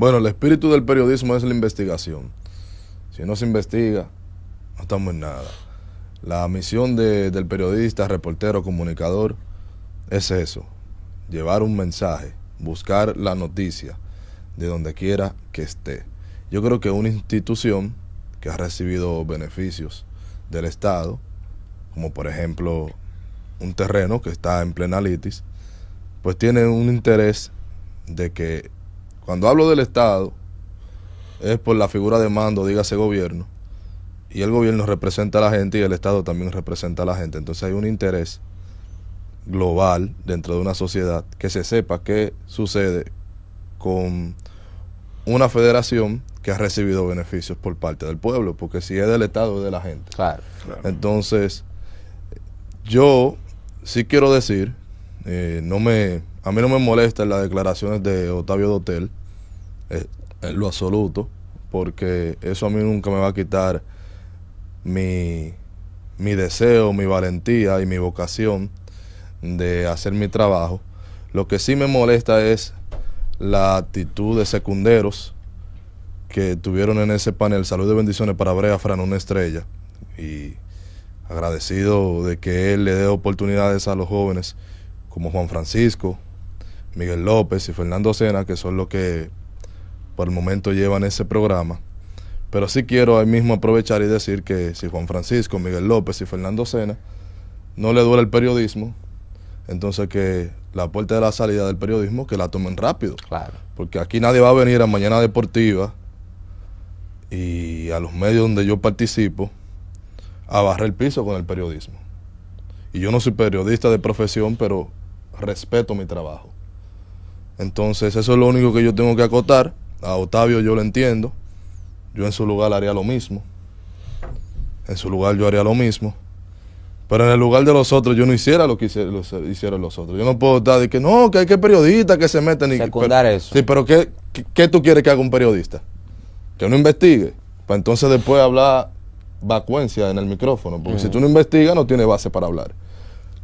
Bueno, el espíritu del periodismo es la investigación. Si no se investiga, no estamos en nada. La misión del periodista, reportero, comunicador es eso, llevar un mensaje, buscar la noticia de donde quiera que esté. Yo creo que una institución que ha recibido beneficios del Estado, como por ejemplo un terreno que está en plena litis, pues tiene un interés de que cuando hablo del Estado, es por la figura de mando, dígase gobierno, y el gobierno representa a la gente y el Estado también representa a la gente. Entonces hay un interés global dentro de una sociedad que se sepa qué sucede con una federación que ha recibido beneficios por parte del pueblo, porque si es del Estado es de la gente. Claro. Entonces, yo sí quiero decir, eh, no me a mí no me molestan las declaraciones de Otavio Dotel, eh, en lo absoluto, porque eso a mí nunca me va a quitar mi, deseo, mi valentía y mi vocación de hacer mi trabajo. Lo que sí me molesta es la actitud de secunderos que tuvieron en ese panel. Salud y bendiciones para Brea Fran, una estrella. Y agradecido de que él le dé oportunidades a los jóvenes como Juan Francisco, Miguel López y Fernando Sena, que son los que por el momento llevan ese programa. Pero sí quiero ahí mismo aprovechar y decir que si Juan Francisco, Miguel López y Fernando Sena no le duele el periodismo, entonces que la puerta de la salida del periodismo que la tomen rápido. Claro. Porque aquí nadie va a venir a Mañana Deportiva y a los medios donde yo participo a barrer el piso con el periodismo. Y yo no soy periodista de profesión, pero respeto mi trabajo. Entonces, eso es lo único que yo tengo que acotar. A Otavio yo lo entiendo. Yo en su lugar haría lo mismo. En su lugar yo haría lo mismo. Pero en el lugar de los otros yo no hiciera lo que hicieron los, otros. Yo no puedo estar de que no, que hay que periodistas que se meten y... que. eso. Sí, pero ¿qué, ¿qué, tú quieres que haga un periodista? Que no investigue. Para pues entonces después hablar vacuencia en el micrófono. Porque mm. si tú no investigas no tienes base para hablar.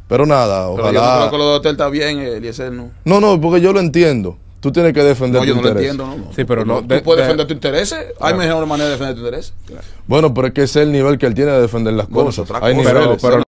Pero nada, ojalá. Pero yo no creo que lo hotel está bien, eh, no. No, no, porque yo lo entiendo. Tú tienes que defender tu yo no interés. Lo entiendo, ¿no? Sí, pero ¿Tú puedes defender tu interés? Hay mejor manera de defender tu interés. Bueno, pero es que ese es el nivel que él tiene de defender las cosas. Hay pero